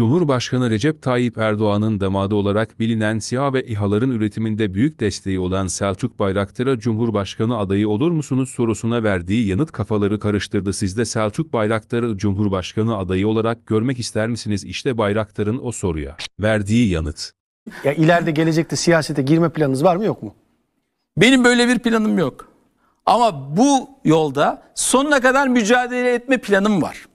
Cumhurbaşkanı Recep Tayyip Erdoğan'ın damadı olarak bilinen siyah ve İHA'ların üretiminde büyük desteği olan Selçuk Bayraktar'a Cumhurbaşkanı adayı olur musunuz sorusuna verdiği yanıt kafaları karıştırdı. Siz de Selçuk Bayraktar'ı Cumhurbaşkanı adayı olarak görmek ister misiniz? İşte Bayraktar'ın o soruya verdiği yanıt. Ya ileride gelecekte siyasete girme planınız var mı yok mu? Benim böyle bir planım yok. Ama bu yolda sonuna kadar mücadele etme planım var.